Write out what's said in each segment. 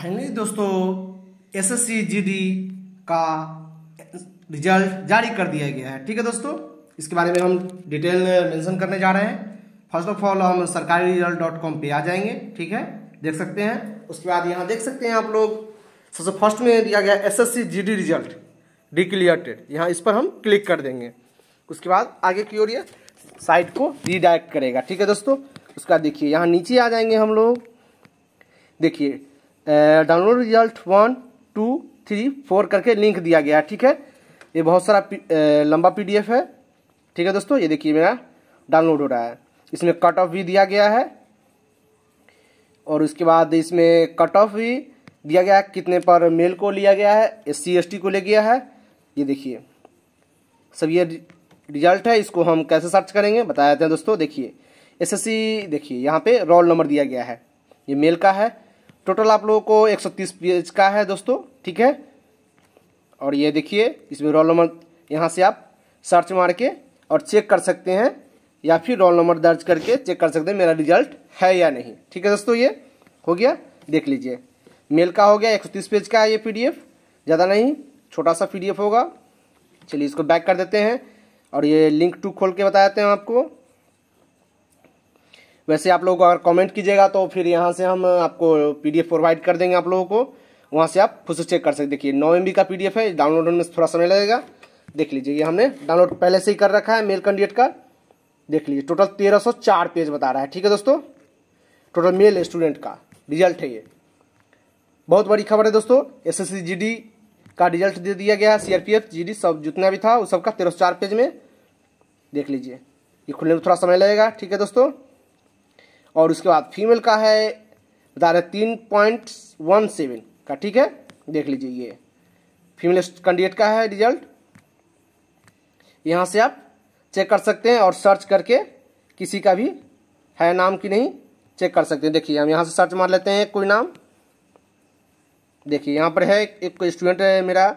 finally दोस्तों SSC GD का result जारी कर दिया गया है ठीक है दोस्तों इसके बारे में हम डिटेल मेंशन करने जा रहे हैं फर्स्ट ऑफ ऑल हम सरकारी रिजल्ट डॉट कॉम पर आ जाएंगे ठीक है देख सकते हैं उसके बाद यहाँ देख सकते हैं आप लोग सबसे फर्स्ट में दिया गया एस एस रिजल्ट डिक्लियरटेड यहाँ इस पर हम क्लिक कर देंगे उसके बाद आगे की ओर ये साइट को रिडायरेक्ट करेगा ठीक है दोस्तों उसका देखिए यहाँ नीचे आ जाएंगे हम लोग देखिए download result one two three four करके लिंक दिया गया है ठीक है ये बहुत सारा पी, लंबा पीडीएफ है ठीक है दोस्तों ये देखिए मेरा डाउनलोड हो रहा है इसमें कट ऑफ भी दिया गया है और उसके बाद इसमें कट ऑफ भी दिया गया है कितने पर मेल को लिया गया है एस सी को ले गया है ये देखिए सब ये रिजल्ट है इसको हम कैसे सर्च करेंगे बता देते हैं दोस्तों देखिए एसएससी देखिए यहाँ पे रोल नंबर दिया गया है ये मेल का है टोटल आप लोगों को 130 पेज का है दोस्तों ठीक है और ये देखिए इसमें रोल नंबर यहाँ से आप सर्च मार के और चेक कर सकते हैं या फिर रोल नंबर दर्ज करके चेक कर सकते हैं मेरा रिजल्ट है या नहीं ठीक है दोस्तों ये हो गया देख लीजिए मेल का हो गया 130 पेज का है ये पीडीएफ ज़्यादा नहीं छोटा सा पीडीएफ होगा चलिए इसको बैक कर देते हैं और ये लिंक टू खोल के बता देते हैं आपको वैसे आप लोग अगर कमेंट कीजिएगा तो फिर यहाँ से हम आपको पीडीएफ प्रोवाइड कर देंगे आप लोगों को वहाँ से आप खुद से चेक कर सकते देखिए नौ एम का पीडीएफ है डाउनलोड होने में थोड़ा समय लगेगा देख लीजिए ये हमने डाउनलोड पहले से ही कर रखा है मेल कैंडिडेट का देख लीजिए टोटल तेरह सौ चार पेज बता रहा है ठीक है दोस्तों टोटल मेल स्टूडेंट का रिजल्ट है ये बहुत बड़ी खबर है दोस्तों एस एस का रिजल्ट दे दिया गया है सीआरपीएफ जीडी सब जितना भी था उस सबका तेरह सौ चार पेज में देख लीजिए ये खुलने में थोड़ा समय लगेगा ठीक है दोस्तों और उसके बाद फीमेल का है बता रहे तीन पॉइंट वन सेवन का ठीक है देख लीजिए ये फीमेल कैंडिडेट का है रिजल्ट यहाँ से आप चेक कर सकते हैं और सर्च करके किसी का भी है नाम कि नहीं चेक कर सकते हैं देखिए हम यहाँ से सर्च मार लेते हैं कोई नाम देखिए यहाँ पर है एक स्टूडेंट है मेरा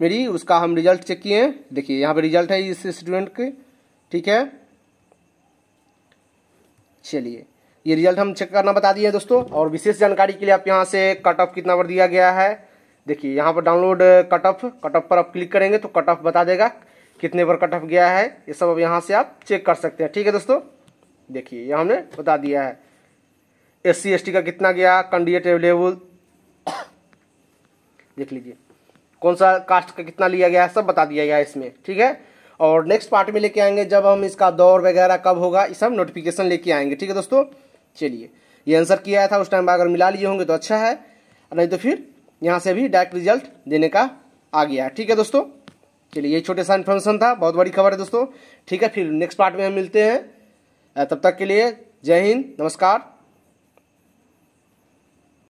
मेरी उसका हम रिजल्ट चेक किए हैं देखिए यहाँ पर रिजल्ट है इस स्टूडेंट के ठीक है चलिए ये रिजल्ट हम चेक करना बता दिए दोस्तों और विशेष जानकारी के लिए आप यहाँ से कट ऑफ कितना बार दिया गया है देखिए यहाँ पर download cut off cut off पर आप क्लिक करेंगे तो कट ऑफ बता देगा कितने बार कट ऑफ गया है ये सब अब यहाँ से आप चेक कर सकते हैं ठीक है दोस्तों देखिए ये हमने बता दिया है एस सी का कितना गया कैंडिडेट अवेलेबल देख लीजिए कौन सा कास्ट का कितना लिया गया है सब बता दिया गया है इसमें ठीक है और नेक्स्ट पार्ट में लेके आएंगे जब हम इसका दौर वगैरह कब होगा ये सब नोटिफिकेशन लेके आएंगे ठीक है दोस्तों चलिए ये आंसर किया था उस टाइम अगर मिला लिए होंगे तो अच्छा है नहीं तो फिर यहाँ से भी डायरेक्ट रिजल्ट देने का आ गया है ठीक है दोस्तों चलिए ये छोटे सा इन्फॉर्मेशन था बहुत बड़ी खबर है दोस्तों ठीक है फिर नेक्स्ट पार्ट में हम मिलते हैं तब तक के लिए जय हिंद नमस्कार